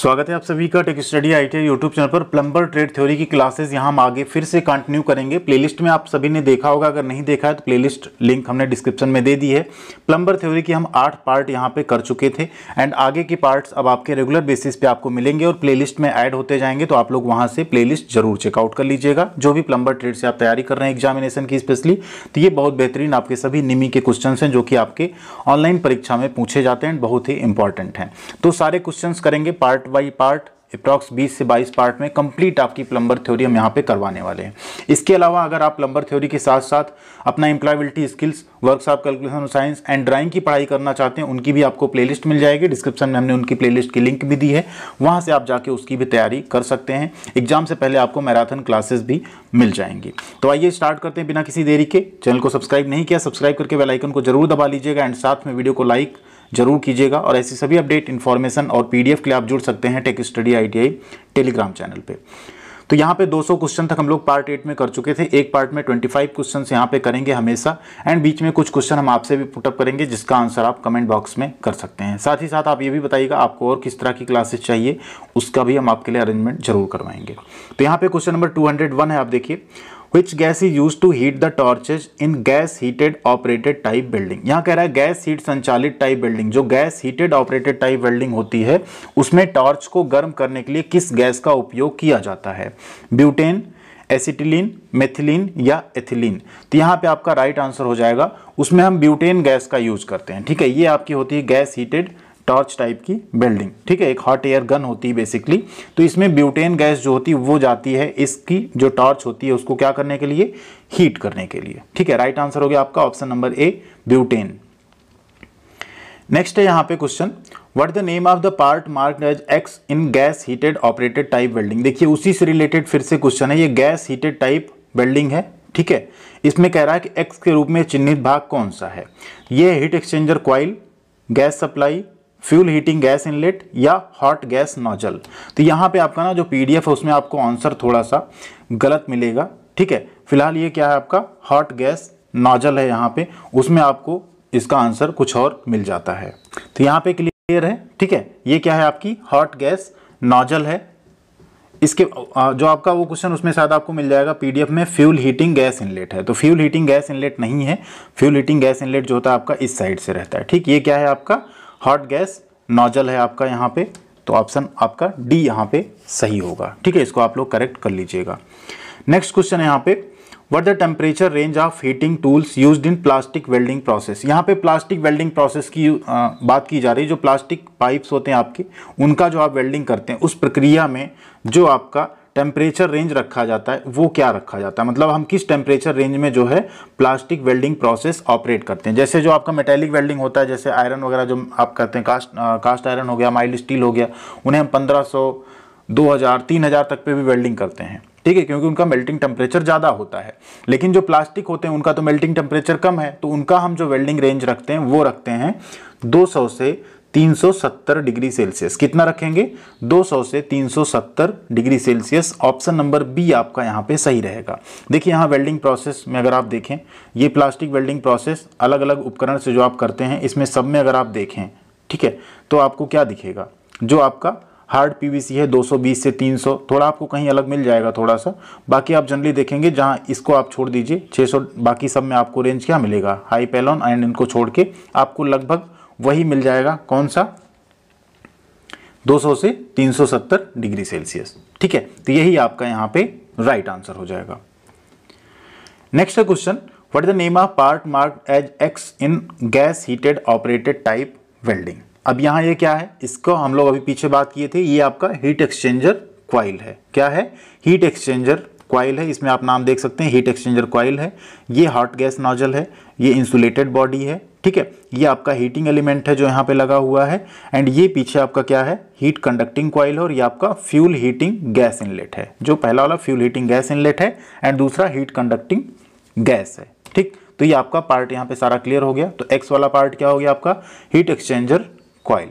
स्वागत है आप सभी का tech study I T YouTube channel पर प्लम्बर ट्रेड थ्योरी की क्लासेस यहां हम आगे फिर से कंटिन्यू करेंगे प्लेलिस्ट में आप सभी ने देखा होगा अगर नहीं देखा है तो प्लेलिस्ट लिंक हमने डिस्क्रिप्शन में दे दी है प्लम्बर थ्योरी की हम आठ पार्ट यहां पे कर चुके थे एंड आगे के पार्ट्स अब आपके रेगुलर बेसिस पे आपको मिलेंगे और प्ले में ऐड होते जाएंगे तो आप लोग वहाँ से प्ले जरूर चेकआउट कर लीजिएगा जो भी प्लम्बर ट्रेड से आप तैयारी कर रहे हैं एग्जामिनेशन की स्पेशली तो ये बहुत बेहतरीन आपके सभी निमी के क्वेश्चन हैं जो कि आपके ऑनलाइन परीक्षा में पूछे जाते हैं बहुत ही इंपॉर्टेंट हैं तो सारे क्वेश्चन करेंगे पार्ट बाई पार्ट अप्रॉक्स 20 से 22 पार्ट में कंप्लीट आपकी प्लम्बर थ्योरी हम यहाँ पे करवाने वाले हैं इसके अलावा अगर आप प्लम्बर थ्योरी के साथ साथ अपना employability skills workshop calculation science and drawing की पढ़ाई करना चाहते हैं उनकी भी आपको प्लेलिस्ट मिल जाएगी डिस्क्रिप्शन में हमने उनकी प्ले की लिंक भी दी है वहाँ से आप जाके उसकी भी तैयारी कर सकते हैं एग्जाम से पहले आपको मैराथन क्लासेस भी मिल जाएंगी तो आइए स्टार्ट करते हैं बिना किसी देरी के चैनल को सब्सक्राइब नहीं किया सब्सक्राइब करके बेलाइकन को जरूर दबा लीजिएगा एंड साथ में वीडियो को लाइक जरूर कीजिएगा और ऐसी सभी अपडेट इन्फॉर्मेशन और पीडीएफ के लिए आप जुड़ सकते हैं tech study ITI Telegram channel पे तो यहाँ पे 200 क्वेश्चन तक हम लोग पार्ट एट में कर चुके थे एक पार्ट में 25 क्वेश्चन यहाँ पे करेंगे हमेशा एंड बीच में कुछ क्वेश्चन हम आपसे भी पुटअप करेंगे जिसका आंसर आप कमेंट बॉक्स में कर सकते हैं साथ ही साथ आप ये भी बताइएगा आपको और किस तरह की क्लासेस चाहिए उसका भी हम आपके लिए अरेंजमेंट जरूर करवाएंगे तो यहाँ पे क्वेश्चन नंबर टू है आप देखिए which gas is use to heat the torches in gas heated operated type building यहाँ कह रहा है गैस हीट संचालित टाइप बिल्डिंग जो gas heated operated type building होती है उसमें टॉर्च को गर्म करने के लिए किस गैस का उपयोग किया जाता है ब्यूटेन एसिटिलीन मेथिलीन या एथिलीन तो यहाँ पे आपका राइट आंसर हो जाएगा उसमें हम ब्यूटेन गैस का यूज करते हैं ठीक है ये आपकी होती है गैस हीटेड टॉर्च टाइप की बिल्डिंग ठीक है एक हॉट एयर गन होती है बेसिकली तो इसमें ब्यूटेन गैस जो होती है वो जाती है इसकी जो टॉर्च होती है उसको क्या करने के लिए हीट करने के लिए ठीक है राइट आंसर हो गया आपका option number A butane next है यहाँ पे question what the name of the part mark as X in gas heated operated type welding देखिए उसी से रिलेटेड फिर से क्वेश्चन है ये गैस हीटेड टाइप वेल्डिंग है ठीक है इसमें कह रहा है कि एक्स के रूप में चिन्हित भाग कौन सा है ये heat exchanger coil gas supply fuel heating gas inlet या हॉट गैस नोजल तो यहाँ पे आपका ना जो पीडीएफ है उसमें आपको आंसर थोड़ा सा गलत मिलेगा ठीक है फिलहाल ये क्या है आपका हॉट गैस नोजल है यहाँ पे उसमें आपको इसका आंसर कुछ और मिल जाता है तो यहाँ पे क्लियर है ठीक है ये क्या है आपकी हॉट गैस नोजल है इसके जो आपका वो क्वेश्चन उसमें शायद आपको मिल जाएगा पीडीएफ में फ्यूल हीटिंग गैस इनलेट है तो फ्यूल हीटिंग गैस इनलेट नहीं है फ्यूल हीटिंग गैस इनलेट जो होता है आपका इस साइड से रहता है ठीक ये क्या है आपका हॉट गैस नॉजल है आपका यहाँ पे तो ऑप्शन आपका डी यहाँ पे सही होगा ठीक है इसको आप लोग करेक्ट कर लीजिएगा नेक्स्ट क्वेश्चन है यहाँ पे what the temperature range of heating tools use in plastic welding process यहाँ पे प्लास्टिक वेल्डिंग प्रोसेस की आ, बात की जा रही है जो प्लास्टिक पाइप्स होते हैं आपके उनका जो आप वेल्डिंग करते हैं उस प्रक्रिया में जो आपका टेम्परेचर रेंज रखा जाता है वो क्या रखा जाता है मतलब हम किस टेम्परेचर रेंज में जो है प्लास्टिक वेल्डिंग प्रोसेस ऑपरेट करते हैं जैसे जो आपका मेटेलिक वेल्डिंग होता है जैसे आयरन वगैरह जो आप करते हैं कास्ट आ, कास्ट आयरन हो गया माइल्ड स्टील हो गया उन्हें हम हजार तीन हजार तक पे भी वेल्डिंग करते हैं ठीक है क्योंकि उनका मेल्टिंग टेम्परेचर ज़्यादा होता है लेकिन जो प्लास्टिक होते हैं उनका तो मेल्टिंग टेम्परेचर कम है तो उनका हम जो वेल्डिंग रेंज रखते हैं वो रखते हैं दो से 370 डिग्री सेल्सियस कितना रखेंगे 200 से 370 degree Celsius option number B आपका यहाँ पे सही रहेगा देखिए यहाँ वेल्डिंग प्रोसेस में अगर आप देखें ये प्लास्टिक वेल्डिंग प्रोसेस अलग अलग उपकरण से जो आप करते हैं इसमें सब में अगर आप देखें ठीक है तो आपको क्या दिखेगा जो आपका हार्ड पीवीसी है 220 से 300 थोड़ा आपको कहीं अलग मिल जाएगा थोड़ा सा बाकी आप जनरली देखेंगे जहां इसको आप छोड़ दीजिए 600 बाकी सब में आपको रेंज क्या मिलेगा हाई पेलॉन एंड इनको छोड़ के आपको लगभग वही मिल जाएगा कौन सा 200 से 370 डिग्री सेल्सियस ठीक है तो यही आपका यहां पे राइट आंसर हो जाएगा next question what is the name of part mark as X in gas heated operated type welding अब यहां ये क्या है इसको हम लोग अभी पीछे बात किए थे ये आपका हीट एक्सचेंजर क्वाइल है क्या है हीट एक्सचेंजर क्वाइल है इसमें आप नाम देख सकते हैं हीट एक्सचेंजर क्वाइल है ये हॉट गैस नॉजल है ये इंसुलेटेड बॉडी है ठीक है ये आपका हीटिंग एलिमेंट है जो यहाँ पे लगा हुआ है एंड ये पीछे आपका क्या है हीट कंडक्टिंग क्वाइल है और ये आपका फ्यूल हीटिंग गैस इनलेट है जो पहला वाला फ्यूल हीटिंग गैस इनलेट है एंड दूसरा हीट कंडक्टिंग गैस है ठीक तो ये आपका पार्ट यहाँ पे सारा क्लियर हो गया तो एक्स वाला पार्ट क्या हो गया आपका heat exchanger coil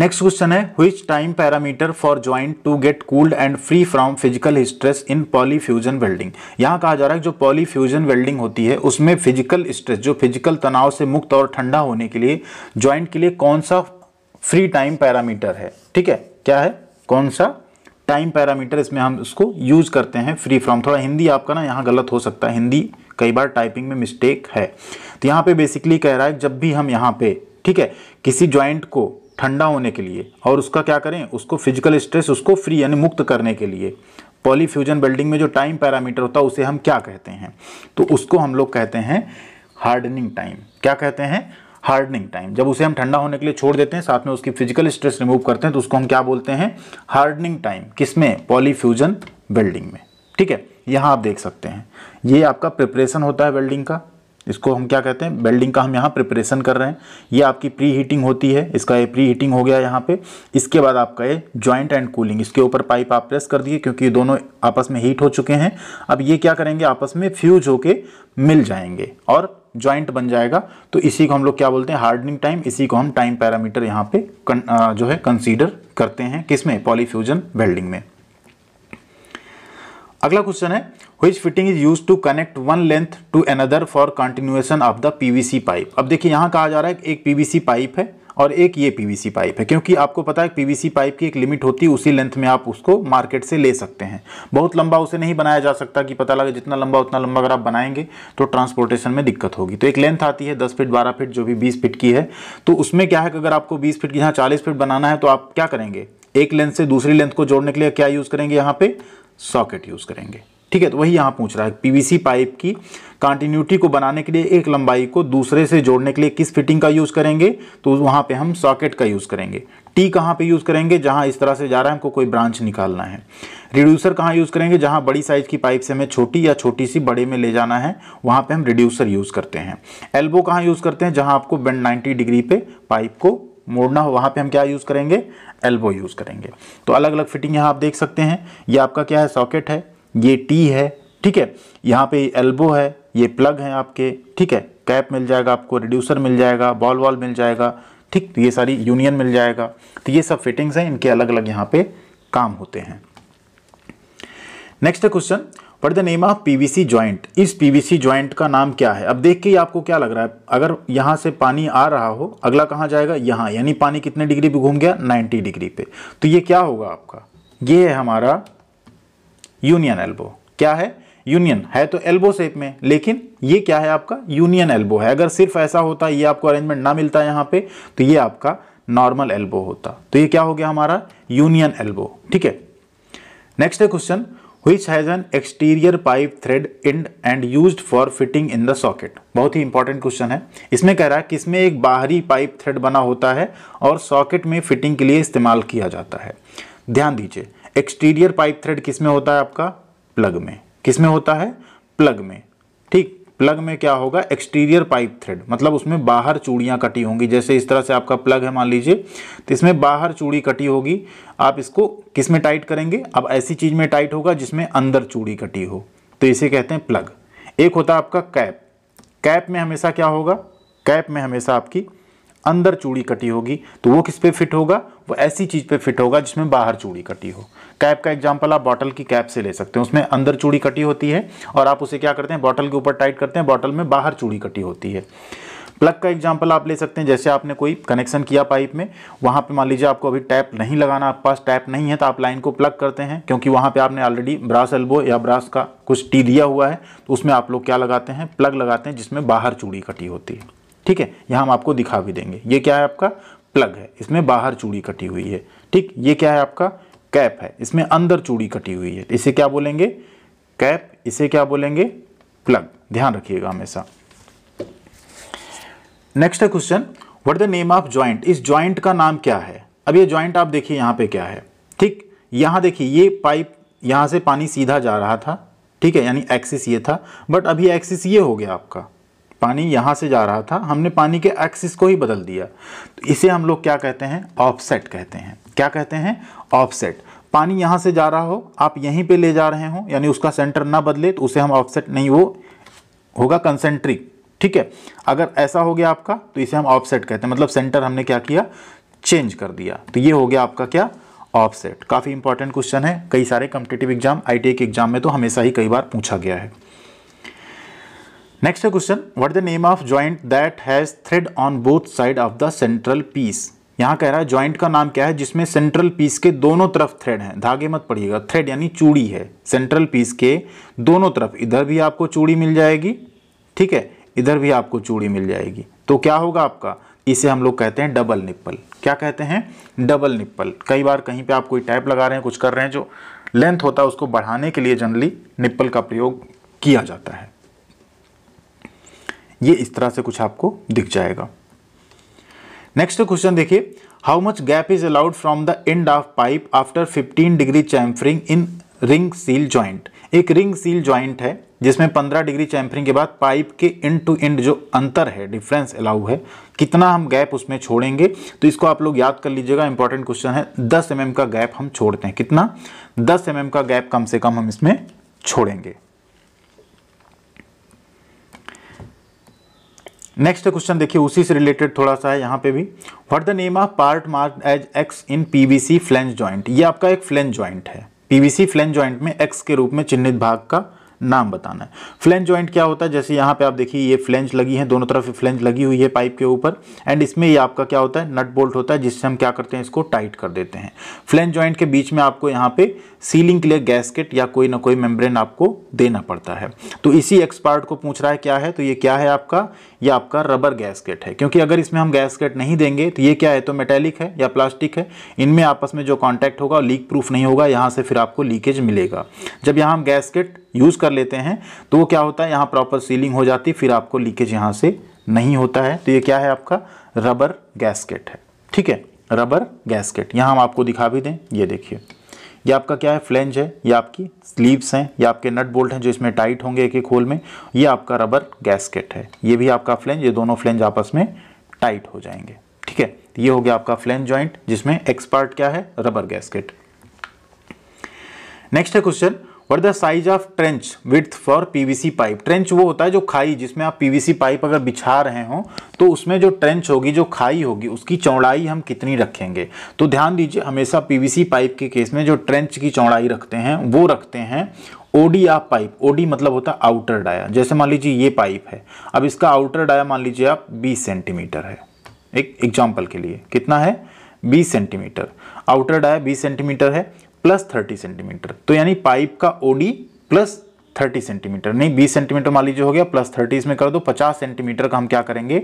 next question है which time parameter for joint to get cooled and free from physical stress in polyfusion welding यहाँ कहा जा रहा है जो पॉलीफ्यूजन वेल्डिंग होती है उसमें फिजिकल स्ट्रेस जो फिजिकल तनाव से मुक्त और ठंडा होने के लिए ज्वाइंट के लिए कौन सा फ्री टाइम पैरामीटर है ठीक है क्या है कौन सा टाइम पैरामीटर इसमें हम उसको यूज करते हैं फ्री फ्रॉम थोड़ा हिंदी आपका ना यहाँ गलत हो सकता है हिंदी कई बार टाइपिंग में मिस्टेक है तो यहाँ पे बेसिकली कह रहा है जब भी हम यहाँ पे ठीक है किसी ज्वाइंट को ठंडा होने के लिए और उसका क्या करें उसको फिजिकल स्ट्रेस उसको फ्री यानी मुक्त करने के लिए पॉलीफ्यूजन बेल्डिंग में जो टाइम पैरामीटर होता है उसे हम क्या कहते हैं तो उसको हम लोग कहते हैं हार्डनिंग टाइम क्या कहते हैं हार्डनिंग टाइम जब उसे हम ठंडा होने के लिए छोड़ देते हैं साथ में उसकी फिजिकल स्ट्रेस रिमूव करते हैं तो उसको हम क्या बोलते हैं हार्डनिंग टाइम किसमें पॉलीफ्यूजन बेल्डिंग में ठीक है यहाँ आप देख सकते हैं ये आपका प्रिपरेशन होता है वेल्डिंग का इसको हम क्या कहते हैं वेल्डिंग का हम यहाँ प्रिपरेशन कर रहे हैं ये आपकी प्री हीटिंग होती है इसका ये प्री हीटिंग हो गया यहाँ पे इसके बाद आपका ये जॉइंट एंड कूलिंग इसके ऊपर पाइप आप प्रेस कर दिए क्योंकि ये दोनों आपस में हीट हो चुके हैं अब ये क्या करेंगे आपस में फ्यूज होके मिल जाएंगे और ज्वाइंट बन जाएगा तो इसी को हम लोग क्या बोलते हैं हार्डनिंग टाइम इसी को हम टाइम पैरामीटर यहाँ पे जो है कंसीडर करते हैं किस में पॉलीफ्यूजन वेल्डिंग में अगला क्वेश्चन है which fitting is use to connect one length to another for continuation of the PVC pipe अब देखिए यहाँ कहा जा रहा है एक पीवीसी पाइप है और एक ये पीवीसी पाइप है क्योंकि आपको पता है पीवीसी पाइप की एक लिमिट होती है उसी लेंथ में आप उसको मार्केट से ले सकते हैं बहुत लंबा उसे नहीं बनाया जा सकता कि पता लगे जितना लंबा उतना लंबा अगर आप बनाएंगे तो ट्रांसपोर्टेशन में दिक्कत होगी तो एक लेंथ आती है दस फीट बारह फीट जो भी बीस फीट की है तो उसमें क्या है कि अगर आपको बीस फीट की यहाँ चालीस फीट बनाना है तो आप क्या करेंगे एक लेंथ से दूसरी लेंथ को जोड़ने के लिए क्या यूज़ करेंगे यहाँ पे सॉकेट यूज़ करेंगे ठीक है तो वही यहाँ पूछ रहा है पीवीसी पाइप की कंटिन्यूटी को बनाने के लिए एक लंबाई को दूसरे से जोड़ने के लिए किस फिटिंग का यूज़ करेंगे तो वहाँ पे हम सॉकेट का यूज़ करेंगे टी कहाँ पे यूज़ करेंगे जहाँ इस तरह से जा रहा है हमको कोई ब्रांच निकालना है रिड्यूसर कहाँ यूज़ करेंगे जहाँ बड़ी साइज़ की पाइप से हमें छोटी या छोटी सी बड़े में ले जाना है वहाँ पर हम रिड्यूसर यूज़ करते हैं एल्बो कहाँ यूज़ करते हैं जहाँ आपको बेंड नाइन्टी डिग्री पे पाइप को मोड़ना हो वहाँ पे हम क्या यूज़ करेंगे एल्बो यूज़ करेंगे तो अलग अलग फिटिंग यहाँ आप देख सकते हैं ये आपका क्या है सॉकेट है ये टी है ठीक है यहाँ पे एल्बो है ये प्लग है आपके ठीक है कैप मिल जाएगा आपको रिड्यूसर मिल जाएगा बॉल वॉल मिल जाएगा ठीक तो ये सारी यूनियन मिल जाएगा तो ये सब फिटिंग्स हैं इनके अलग अलग यहाँ पे काम होते हैं next question what the name of PVC joint इस पीवीसी ज्वाइंट का नाम क्या है अब देख के ही आपको क्या लग रहा है अगर यहाँ से पानी आ रहा हो अगला कहाँ जाएगा यहाँ यानी पानी कितने डिग्री पे घूम गया 90 डिग्री पे तो ये क्या होगा आपका ये है हमारा यूनियन एल्बो क्या है यूनियन है तो एल्बो शेप में लेकिन ये क्या है आपका यूनियन एल्बो है अगर सिर्फ ऐसा होता ये आपको अरेंजमेंट ना मिलता यहाँ पे तो ये आपका नॉर्मल एल्बो होता तो ये क्या हो गया हमारा यूनियन एल्बो ठीक है नेक्स्ट है question which has an exterior pipe thread end and used for fitting in the socket बहुत ही इंपॉर्टेंट क्वेश्चन है इसमें कह रहा है कि इसमें एक बाहरी पाइप थ्रेड बना होता है और सॉकेट में फिटिंग के लिए इस्तेमाल किया जाता है ध्यान दीजिए एक्सटीरियर पाइप थ्रेड किस में होता है आपका प्लग में किस में होता है प्लग में ठीक प्लग में क्या होगा एक्सटीरियर पाइप थ्रेड मतलब उसमें बाहर चूड़ियाँ कटी होंगी जैसे इस तरह से आपका प्लग है मान लीजिए तो इसमें बाहर चूड़ी कटी होगी आप इसको किस में टाइट करेंगे अब ऐसी चीज़ में टाइट होगा जिसमें अंदर चूड़ी कटी हो तो इसे कहते हैं प्लग एक होता है आपका कैप कैप में हमेशा क्या होगा कैप में हमेशा आपकी अंदर चूड़ी कटी होगी तो वो किस पे फिट होगा वो ऐसी चीज़ पे फिट होगा जिसमें बाहर चूड़ी कटी हो कैप का एग्जाम्पल आप बॉटल की कैप से ले सकते हैं उसमें अंदर चूड़ी कटी होती है और आप उसे क्या करते हैं बॉटल के ऊपर टाइट करते हैं बॉटल में बाहर चूड़ी कटी होती है प्लग का एग्जाम्पल आप ले सकते हैं जैसे आपने कोई कनेक्शन किया पाइप में वहाँ पे मान लीजिए आपको अभी टैप नहीं लगाना आपके पास टैप नहीं है तो आप लाइन को प्लग करते हैं क्योंकि वहाँ पे आपने ऑलरेडी ब्रास एल्बो या ब्रास का कुछ टी दिया हुआ है तो उसमें आप लोग क्या लगाते हैं प्लग लगाते हैं जिसमें बाहर चूड़ी कटी होती है ठीक है यहाँ हम आपको दिखा भी देंगे ये क्या है आपका प्लग है इसमें बाहर चूड़ी कटी हुई है ठीक ये क्या है आपका कैप है इसमें अंदर चूड़ी कटी हुई है इसे क्या बोलेंगे कैप इसे क्या बोलेंगे प्लग ध्यान रखिएगा हमेशा नेक्स्ट है question what the name of joint इस ज्वाइंट का नाम क्या है अब ये ज्वाइंट आप देखिए यहाँ पे क्या है ठीक यहाँ देखिए ये पाइप यहाँ से पानी सीधा जा रहा था ठीक है यानी एक्सिस ये था बट अभी एक्सिस ये हो गया आपका पानी यहाँ से जा रहा था हमने पानी के एक्सिस को ही बदल दिया तो इसे हम लोग क्या कहते हैं ऑफसेट कहते हैं क्या कहते हैं ऑफसेट पानी यहाँ से जा रहा हो आप यहीं पे ले जा रहे हो यानी उसका सेंटर ना बदले तो उसे हम ऑफसेट नहीं वो होगा कंसेंट्रिक ठीक है अगर ऐसा हो गया आपका तो इसे हम ऑफसेट कहते हैं मतलब सेंटर हमने क्या किया चेंज कर दिया तो ये हो गया आपका क्या ऑफसेट काफ़ी इंपॉर्टेंट क्वेश्चन है कई सारे कम्पिटेटिव एग्जाम आई के एग्जाम में तो हमेशा ही कई बार पूछा गया है next question what the name of joint that has thread on both side of the central piece यहाँ कह रहा है ज्वाइंट का नाम क्या है जिसमें सेंट्रल पीस के दोनों तरफ थ्रेड है धागे मत पड़िएगा थ्रेड यानी चूड़ी है सेंट्रल पीस के दोनों तरफ इधर भी आपको चूड़ी मिल जाएगी ठीक है इधर भी आपको चूड़ी मिल जाएगी तो क्या होगा आपका इसे हम लोग कहते हैं डबल निप्पल क्या कहते हैं डबल निप्पल कई बार कहीं पे आप कोई टाइप लगा रहे हैं कुछ कर रहे हैं जो लेंथ होता है उसको बढ़ाने के लिए जनरली निप्पल का प्रयोग किया जाता है ये इस तरह से कुछ आपको दिख जाएगा नेक्स्ट क्वेश्चन देखिए how much gap is allowed from the end of pipe after 15 degree chamfering in ring seal joint एक रिंग सील ज्वाइंट है जिसमें 15 डिग्री चैम्फरिंग के बाद पाइप के एंड टू एंड जो अंतर है डिफरेंस अलाउ है कितना हम गैप उसमें छोड़ेंगे तो इसको आप लोग याद कर लीजिएगा इंपॉर्टेंट क्वेश्चन है 10 एम mm का गैप हम छोड़ते हैं कितना 10 एम mm का गैप कम से कम हम इसमें छोड़ेंगे नेक्स्ट क्वेश्चन देखिए उसी से रिलेटेड थोड़ा सा है यहाँ पे भी what the name of part mark as X in PVC flange joint ये आपका एक फ्लेंज ज्वाइंट है पीवीसी फ्लेंज ज्वाइंट में एक्स के रूप में चिन्हित भाग का नाम बताना है फ्लेंज ज्वाइंट क्या होता है जैसे यहाँ पे आप देखिए ये फ्लेंज लगी है दोनों तरफ फ्लेंज लगी हुई है पाइप के ऊपर एंड इसमें ये आपका क्या होता है नट बोल्ट होता है जिससे हम क्या करते हैं इसको टाइट कर देते हैं फ्लेंज ज्वाइंट के बीच में आपको यहाँ पे सीलिंग के लिए गैसकेट या कोई ना कोई मेम्ब्रेन आपको देना पड़ता है तो इसी एक्सपर्ट को पूछ रहा है क्या है तो ये क्या है आपका यह आपका रबर गैसकेट है क्योंकि अगर इसमें हम गैसकेट नहीं देंगे तो ये क्या है तो मेटेलिक है या प्लास्टिक है इनमें आपस में जो कॉन्टैक्ट होगा लीक प्रूफ नहीं होगा यहाँ से फिर आपको लीकेज मिलेगा जब यहाँ हम गैसकेट यूज़ कर लेते हैं तो वो क्या होता है यहाँ प्रॉपर सीलिंग हो जाती है फिर आपको लीकेज यहाँ से नहीं होता है तो ये क्या है आपका रबर गैसकेट है ठीक है रबर गैसकेट यहाँ हम आपको दिखा भी दें ये देखिए ये आपका क्या है फ्लेंज है ये आपकी स्लीव्स हैं ये आपके नट बोल्ट हैं जो इसमें टाइट होंगे एक एक होल में ये आपका रबर गैसकेट है ये भी आपका फ्लेंज ये दोनों फ्लेंज आपस में टाइट हो जाएंगे ठीक है तो ये हो गया आपका फ्लेंज जॉइंट जिसमें एक्सपर्ट क्या है रबर गैसकेट नेक्स्ट है क्वेश्चन और the size of trench with for PVC pipe trench वो होता है जो खाई जिसमें आप पीवीसी पाइप अगर बिछा रहे हो तो उसमें जो ट्रेंच होगी जो खाई होगी उसकी चौड़ाई हम कितनी रखेंगे तो ध्यान दीजिए हमेशा पीवीसी पाइप के केस में जो ट्रेंच की चौड़ाई रखते हैं वो रखते हैं ओडी आप पाइप ओडी मतलब होता है आउटर डाया जैसे मान लीजिए ये पाइप है अब इसका आउटर डाया मान लीजिए आप 20 सेंटीमीटर है एक एग्जाम्पल के लिए कितना है 20 सेंटीमीटर आउटर डाया 20 सेंटीमीटर है प्लस थर्टी सेंटीमीटर तो यानी पाइप का ओडी प्लस थर्टी सेंटीमीटर नहीं बीस सेंटीमीटर मान लीजिए हो गया प्लस थर्टी इसमें कर दो पचास सेंटीमीटर का हम क्या करेंगे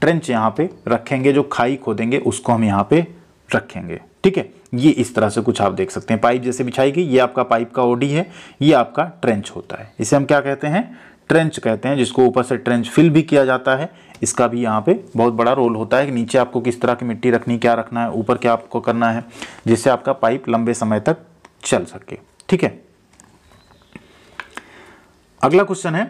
ट्रेंच यहाँ पे रखेंगे जो खाई खोदेंगे उसको हम यहाँ पे रखेंगे ठीक है ये इस तरह से कुछ आप देख सकते हैं पाइप जैसे बिछाई गई ये आपका पाइप का ओडी है ये आपका ट्रेंच होता है इसे हम क्या कहते हैं ट्रेंच कहते हैं जिसको ऊपर से ट्रेंच फिल भी किया जाता है इसका भी यहाँ पे बहुत बड़ा रोल होता है कि नीचे आपको किस तरह की मिट्टी रखनी क्या रखना है ऊपर क्या आपको करना है जिससे आपका पाइप लंबे समय तक चल सके ठीक है अगला क्वेश्चन है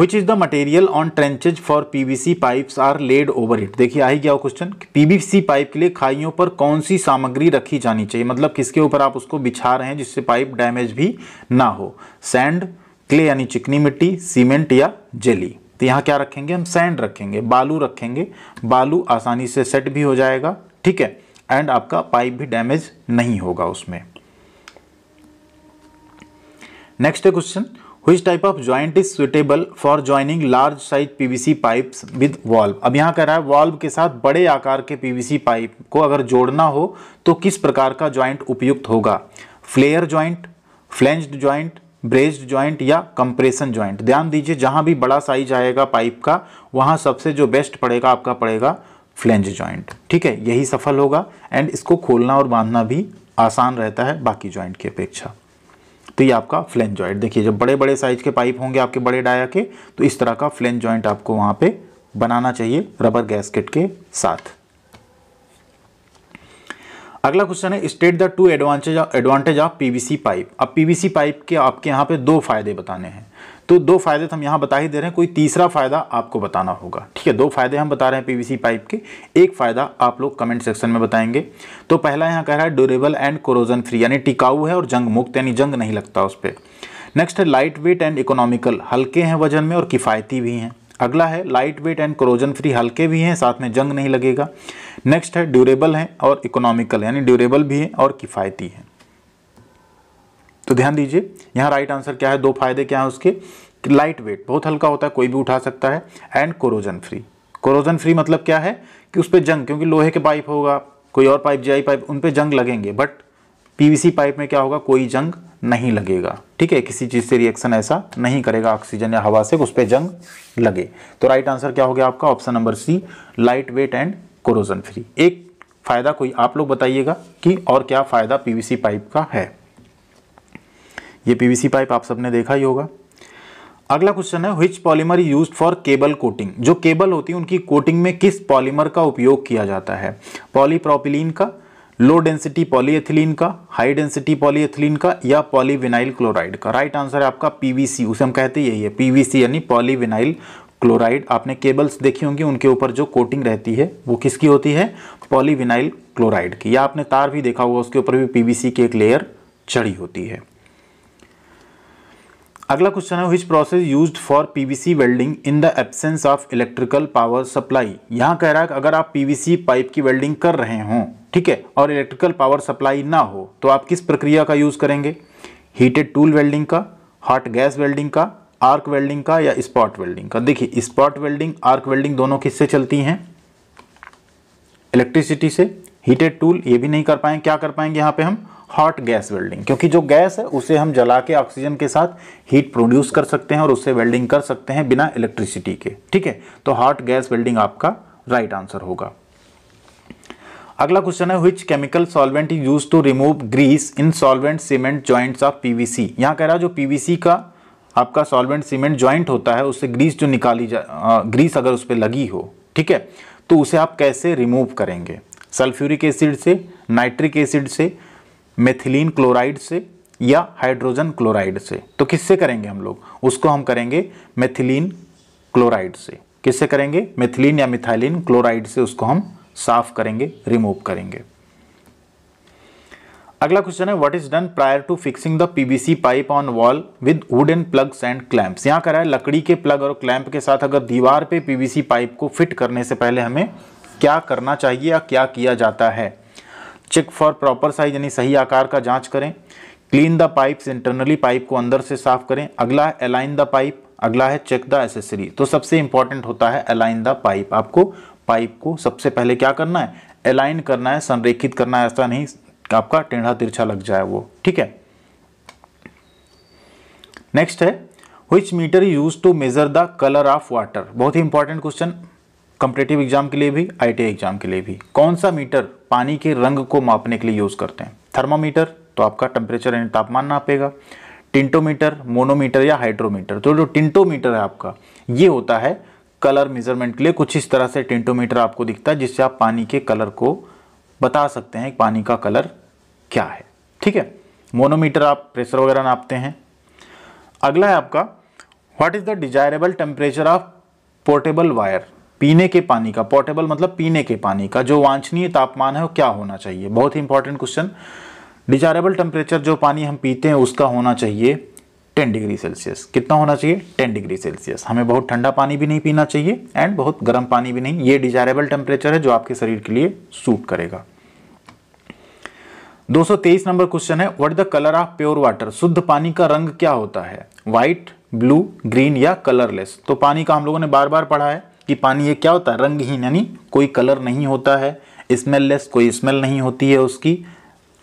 which is the material on trenches for P V C pipe are laid over it देखिए आ ही गया question P V C pipe के लिए खाइयों पर कौन सी सामग्री रखी जानी चाहिए मतलब किसके ऊपर आप उसको बिछा रहे हैं जिससे पाइप डैमेज भी ना हो सैंड क्ले यानी चिकनी मिट्टी सीमेंट या जेली तो यहाँ क्या रखेंगे हम सैंड रखेंगे बालू रखेंगे बालू आसानी से सेट भी हो जाएगा ठीक है एंड आपका पाइप भी डैमेज नहीं होगा उसमें नेक्स्ट है क्वेश्चन हुई type of joint is suitable for joining large size PVC pipes with valve अब यहाँ कह रहा है वॉल्व के साथ बड़े आकार के पीवीसी पाइप को अगर जोड़ना हो तो किस प्रकार का ज्वाइंट उपयुक्त होगा flare joint flanged joint brazed joint या कंप्रेशन ज्वाइंट ध्यान दीजिए जहां भी बड़ा साइज आएगा पाइप का वहां सबसे जो बेस्ट पड़ेगा आपका पड़ेगा फ्लेंज ज्वाइंट ठीक है यही सफल होगा एंड इसको खोलना और बांधना भी आसान रहता है बाकी ज्वाइंट की अपेक्षा तो ये आपका फ्लेंज ज्वाइंट देखिए जब बड़े बड़े साइज के पाइप होंगे आपके बड़े डाया के तो इस तरह का फ्लेंज ज्वाइंट आपको वहाँ पे बनाना चाहिए रबर गैसकेट के साथ अगला क्वेश्चन है state the two advantage advantage of PVC pipe अब पीवीसी पाइप के आपके यहाँ पे दो फायदे बताने हैं तो दो फायदे तो हम यहाँ बता ही दे रहे हैं कोई तीसरा फायदा आपको बताना होगा ठीक है दो फायदे हम बता रहे हैं पीवीसी पाइप के एक फायदा आप लोग कमेंट सेक्शन में बताएंगे तो पहला यहाँ कह रहा है ड्यूरेबल एंड कोरोजन फ्री यानी टिकाऊ है और जंग मुक्त यानी जंग नहीं लगता उस पर नेक्स्ट है लाइट वेट एंड इकोनॉमिकल हल्के हैं वजन में और किफ़ायती भी हैं अगला है light weight and corrosion free हल्के भी हैं साथ में जंग नहीं लगेगा नेक्स्ट है ड्यूरेबल हैं और इकोनॉमिकल यानी ड्यूरेबल भी हैं और किफ़ायती हैं तो ध्यान दीजिए यहाँ राइट आंसर क्या है दो फायदे क्या हैं उसके लाइट वेट बहुत हल्का होता है कोई भी उठा सकता है and corrosion free corrosion free मतलब क्या है कि उस पर जंग क्योंकि लोहे के पाइप होगा कोई और पाइप जी पाइप उन पर जंग लगेंगे बट पीवीसी पाइप में क्या होगा कोई जंग नहीं लगेगा ठीक है किसी चीज़ से रिएक्शन ऐसा नहीं करेगा ऑक्सीजन या हवा से उस पर जंग लगे तो राइट आंसर क्या हो गया आपका option number C light weight and corrosion free एक फ़ायदा कोई आप लोग बताइएगा कि और क्या फ़ायदा पीवीसी पाइप का है ये पीवीसी पाइप आप सबने देखा ही होगा अगला क्वेश्चन है which polymer use for cable coating जो केबल होती है उनकी कोटिंग में किस पॉलीमर का उपयोग किया जाता है पॉलीप्रोपिलीन का लो डेंसिटी पॉलीएथिलीन का हाई डेंसिटी पॉलीएथिलीन का या पॉलीविनाइल क्लोराइड का राइट आंसर है आपका पीवीसी उसे हम कहते यही है पीवीसी यानी पॉलीविनाइल क्लोराइड आपने केबल्स देखी होंगी उनके ऊपर जो कोटिंग रहती है वो किसकी होती है पॉलीविनाइल क्लोराइड की या आपने तार भी देखा होगा उसके ऊपर भी पीवीसी की एक लेयर चढ़ी होती है अगला क्वेश्चन है which process use for PVC welding in the absence of electrical power supply यहाँ कह रहा है कि अगर आप पीवीसी पाइप की वेल्डिंग कर रहे हों ठीक है और इलेक्ट्रिकल पावर सप्लाई ना हो तो आप किस प्रक्रिया का यूज़ करेंगे हीटेड टूल वेल्डिंग का हॉट गैस वेल्डिंग का आर्क वेल्डिंग का या स्पॉट वेल्डिंग का देखिए स्पॉट वेल्डिंग आर्क वेल्डिंग दोनों किससे चलती हैं इलेक्ट्रिसिटी से हीटेड टूल ये भी नहीं कर पाएंगे क्या कर पाएंगे यहाँ पे हम हॉट गैस वेल्डिंग क्योंकि जो गैस है उसे हम जला के ऑक्सीजन के साथ हीट प्रोड्यूस कर सकते हैं और उससे वेल्डिंग कर सकते हैं बिना इलेक्ट्रिसिटी के ठीक है तो हॉट गैस वेल्डिंग आपका राइट आंसर होगा अगला क्वेश्चन है which chemical solvent is use to remove grease in solvent cement joints of PVC यहाँ कह रहा है जो पीवीसी का आपका सॉल्वेंट सीमेंट ज्वाइंट होता है उससे ग्रीस जो निकाली जा ग्रीस अगर उस पर लगी हो ठीक है तो उसे आप कैसे रिमूव करेंगे सल्फ्यूरिक एसिड से नाइट्रिक एसिड से मेथिलीन क्लोराइड से या हाइड्रोजन क्लोराइड से तो किससे करेंगे हम लोग उसको हम करेंगे मेथिलीन क्लोराइड से किससे करेंगे मेथिलीन या मिथाइलिन क्लोराइड से उसको हम साफ करेंगे रिमूव करेंगे अगला क्वेश्चन है what is done prior to fixing the PBC pipe on wall with wooden plugs and clamps यहाँ करा है लकड़ी के प्लग और क्लैंप के साथ अगर दीवार पे पीबीसी पाइप को फिट करने से पहले हमें क्या करना चाहिए या क्या किया जाता है चेक फॉर प्रॉपर साइज यानी सही आकार का जांच करें clean the pipes internally pipe को अंदर से साफ करें अगला है अलाइन द पाइप अगला है चेक द एसेसरी तो सबसे इंपॉर्टेंट होता है अलाइन द पाइप आपको पाइप को सबसे पहले क्या करना है अलाइन करना है संरेखित करना है ऐसा नहीं आपका टेढ़ा तिरछा लग जाए वो ठीक है नेक्स्ट है which meter use to measure the colour of water बहुत ही इंपॉर्टेंट क्वेश्चन कंपटेटिव एग्जाम के लिए भी आई एग्जाम के लिए भी कौन सा मीटर पानी के रंग को मापने के लिए यूज़ करते हैं थर्मामीटर तो आपका टेम्परेचर यानी तापमान नापेगा टिंटोमीटर मोनोमीटर या हाइड्रोमीटर तो जो टिंटोमीटर है आपका ये होता है कलर मेजरमेंट के लिए कुछ इस तरह से टिंटोमीटर आपको दिखता है जिससे आप पानी के कलर को बता सकते हैं पानी का कलर क्या है ठीक है मोनोमीटर आप प्रेशर वगैरह नापते हैं अगला है आपका what is the desirable temperature of portable water पीने के पानी का पोर्टेबल मतलब पीने के पानी का जो वांछनीय तापमान है वो क्या होना चाहिए बहुत ही इंपॉर्टेंट क्वेश्चन डिजायरेबल टेम्परेचर जो पानी हम पीते हैं उसका होना चाहिए 10 डिग्री सेल्सियस कितना होना चाहिए 10 डिग्री सेल्सियस हमें बहुत ठंडा पानी भी नहीं पीना चाहिए एंड बहुत गर्म पानी भी नहीं ये डिजायरेबल टेम्परेचर है जो आपके शरीर के लिए सूट करेगा 223 नंबर क्वेश्चन है what the colour of pure water शुद्ध पानी का रंग क्या होता है व्हाइट ब्लू ग्रीन या कलरलेस तो पानी का हम लोगों ने बार बार पढ़ा है कि पानी ये क्या होता है रंगहीन यानी कोई कलर नहीं होता है स्मेललेस कोई स्मेल नहीं होती है उसकी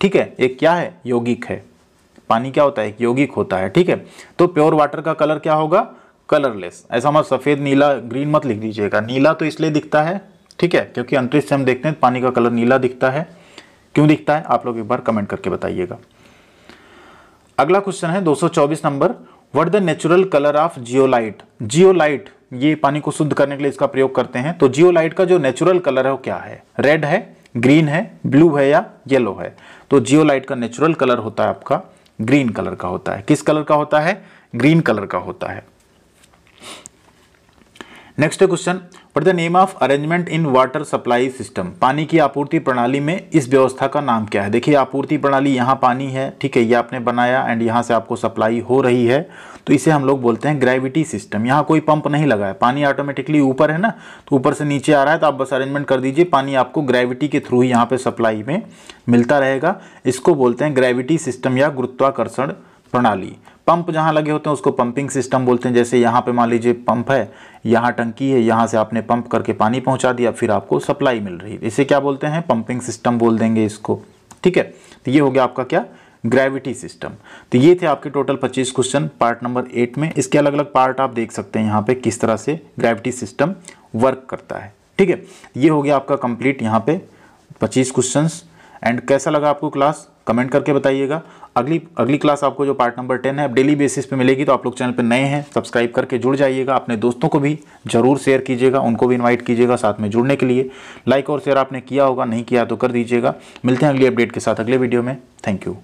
ठीक है एक क्या है यौगिक है पानी क्या होता है एक यौगिक होता है ठीक है तो प्योर वाटर का कलर क्या होगा कलरलेस ऐसा मत सफ़ेद नीला ग्रीन मत लिख दीजिएगा नीला तो इसलिए दिखता है ठीक है क्योंकि अंतरिक्ष से हम देखते हैं पानी का कलर नीला दिखता है क्यों दिखता है आप लोग एक बार कमेंट करके बताइएगा अगला क्वेश्चन है 224 number what the natural colour of zeolite zeolite ये पानी को शुद्ध करने के लिए इसका प्रयोग करते हैं तो जियोलाइट का जो नेचुरल कलर है वो क्या है रेड है ग्रीन है ब्लू है या येलो है तो जियोलाइट का नेचुरल कलर होता है आपका ग्रीन कलर का होता है किस कलर का होता है ग्रीन कलर का होता है next question what the name of arrangement in water supply system पानी की आपूर्ति प्रणाली में इस व्यवस्था का नाम क्या है देखिए आपूर्ति प्रणाली यहाँ पानी है ठीक है ये आपने बनाया एंड यहाँ से आपको सप्लाई हो रही है तो इसे हम लोग बोलते हैं ग्रेविटी सिस्टम यहाँ कोई पंप नहीं लगा है पानी ऑटोमेटिकली ऊपर है ना तो ऊपर से नीचे आ रहा है तो आप बस अरेंजमेंट कर दीजिए पानी आपको ग्रेविटी के थ्रू ही यहाँ पर सप्लाई में मिलता रहेगा इसको बोलते हैं ग्रेविटी सिस्टम या गुरुत्वाकर्षण प्रणाली पंप जहाँ लगे होते हैं उसको पंपिंग सिस्टम बोलते हैं जैसे यहाँ पे मान लीजिए पंप है यहाँ टंकी है यहाँ से आपने पंप करके पानी पहुँचा दिया फिर आपको सप्लाई मिल रही है इसे क्या बोलते हैं पंपिंग सिस्टम बोल देंगे इसको ठीक है तो ये हो गया आपका क्या ग्रेविटी सिस्टम तो ये थे आपके total 25 question part number eight में इसके अलग अलग पार्ट आप देख सकते हैं यहाँ पे किस तरह से ग्रेविटी सिस्टम वर्क करता है ठीक है ये हो गया आपका कंप्लीट यहाँ पे 25 क्वेश्चंस एंड कैसा लगा आपको क्लास कमेंट करके बताइएगा अगली अगली क्लास आपको जो पार्ट नंबर टेन है डेली बेसिस पे मिलेगी तो आप लोग चैनल पे नए हैं सब्सक्राइब करके जुड़ जाइएगा अपने दोस्तों को भी जरूर शेयर कीजिएगा उनको भी इन्वाइट कीजिएगा साथ में जुड़ने के लिए लाइक और शेयर आपने किया होगा नहीं किया तो कर दीजिएगा मिलते हैं अगली अपडेट के साथ अगले वीडियो में थैंक यू